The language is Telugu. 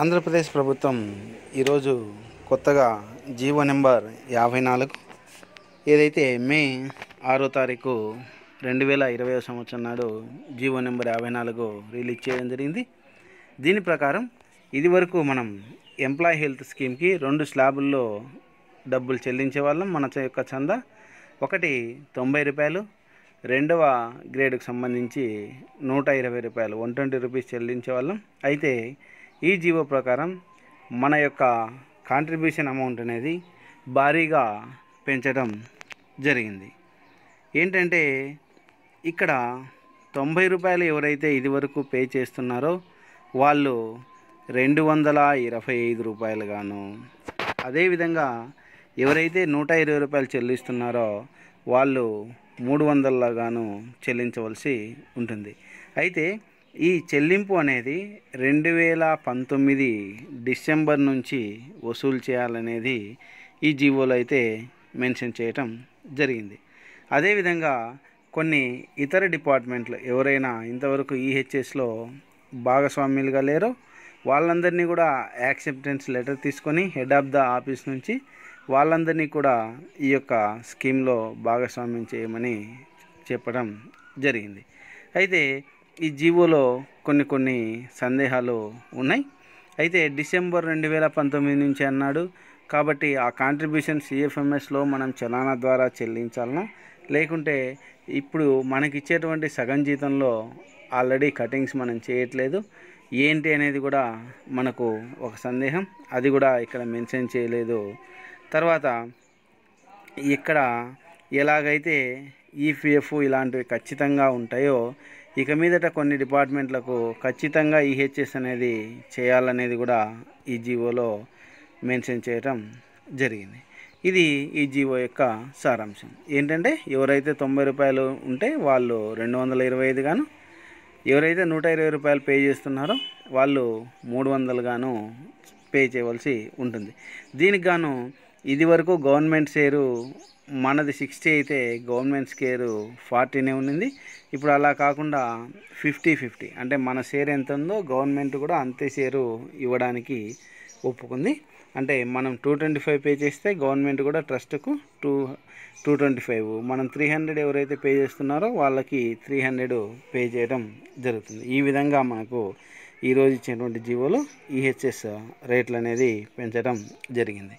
ఆంధ్రప్రదేశ్ ప్రభుత్వం ఈరోజు కొత్తగా జీవో నెంబర్ యాభై నాలుగు ఏదైతే మే ఆరో తారీఖు రెండు వేల ఇరవై సంవత్సరం నాడు జీవో నెంబర్ యాభై నాలుగు రిలీజ్ చేయడం జరిగింది దీని ప్రకారం ఇది వరకు మనం ఎంప్లాయ్ హెల్త్ స్కీమ్కి రెండు స్లాబుల్లో డబ్బులు చెల్లించే వాళ్ళం మన యొక్క చందా ఒకటి తొంభై రూపాయలు రెండవ గ్రేడ్కి సంబంధించి నూట ఇరవై రూపాయలు వన్ ట్వంటీ రూపీస్ చెల్లించే వాళ్ళం అయితే ఈ జీవో ప్రకారం మన యొక్క కాంట్రిబ్యూషన్ అమౌంట్ అనేది భారీగా పెంచడం జరిగింది ఏంటంటే ఇక్కడ తొంభై రూపాయలు ఎవరైతే ఇదివరకు పే చేస్తున్నారో వాళ్ళు రెండు వందల ఇరవై ఐదు రూపాయలుగాను అదేవిధంగా ఎవరైతే నూట ఇరవై రూపాయలు చెల్లిస్తున్నారో వాళ్ళు మూడు వందలగాను చెల్లించవలసి ఉంటుంది అయితే ఈ చెల్లింపు అనేది రెండు వేల పంతొమ్మిది డిసెంబర్ నుంచి వసూలు చేయాలనేది ఈ జీవోలో అయితే మెన్షన్ చేయటం జరిగింది అదేవిధంగా కొన్ని ఇతర డిపార్ట్మెంట్లు ఎవరైనా ఇంతవరకు ఈహెచ్ఎస్లో భాగస్వామ్యులుగా లేరో వాళ్ళందరినీ కూడా యాక్సెప్టెన్స్ లెటర్ తీసుకొని హెడ్ ఆఫ్ ద ఆఫీస్ నుంచి వాళ్ళందరినీ కూడా ఈ యొక్క స్కీమ్లో భాగస్వామ్యం చేయమని చెప్పడం జరిగింది అయితే ఈ జీవోలో కొన్ని కొన్ని సందేహాలు ఉన్నాయి అయితే డిసెంబర్ రెండు వేల పంతొమ్మిది నుంచి అన్నాడు కాబట్టి ఆ కాంట్రిబ్యూషన్ సిఎఫ్ఎంఎస్లో మనం చలానా ద్వారా చెల్లించాలనా లేకుంటే ఇప్పుడు మనకిచ్చేటువంటి సగం జీతంలో ఆల్రెడీ కటింగ్స్ మనం చేయట్లేదు ఏంటి అనేది కూడా మనకు ఒక సందేహం అది కూడా ఇక్కడ మెన్షన్ చేయలేదు తర్వాత ఇక్కడ ఎలాగైతే ఈపీఎఫ్ e ఇలాంటివి ఖచ్చితంగా ఉంటాయో ఇక మీదట కొన్ని డిపార్ట్మెంట్లకు ఖచ్చితంగా ఈహెచ్ఎస్ అనేది చేయాలనేది కూడా ఈ జీవోలో మెన్షన్ చేయటం జరిగింది ఇది ఈ జీవో యొక్క సారాంశం ఏంటంటే ఎవరైతే తొంభై రూపాయలు ఉంటే వాళ్ళు రెండు వందల ఇరవై ఐదు గాను ఎవరైతే నూట ఇరవై రూపాయలు పే చేస్తున్నారో వాళ్ళు మూడు వందలు గాను పే చేయవలసి ఉంటుంది దీనికి గాను ఇది వరకు గవర్నమెంట్ షేరు మనది సిక్స్టీ అయితే గవర్నమెంట్ షేరు ఫార్టీనే ఉన్నింది ఇప్పుడు అలా కాకుండా ఫిఫ్టీ ఫిఫ్టీ అంటే మన షేర్ ఎంత ఉందో గవర్నమెంట్ కూడా అంతే షేరు ఇవ్వడానికి ఒప్పుకుంది అంటే మనం టూ ట్వంటీ ఫైవ్ పే చేస్తే గవర్నమెంట్ కూడా ట్రస్ట్కు టూ టూ ట్వంటీ ఫైవ్ మనం త్రీ హండ్రెడ్ ఎవరైతే పే చేస్తున్నారో వాళ్ళకి త్రీ హండ్రెడ్ పే చేయడం జరుగుతుంది ఈ విధంగా మనకు ఈరోజు ఇచ్చినటువంటి జీవోలు ఈహెచ్ఎస్ రేట్లు అనేది పెంచడం జరిగింది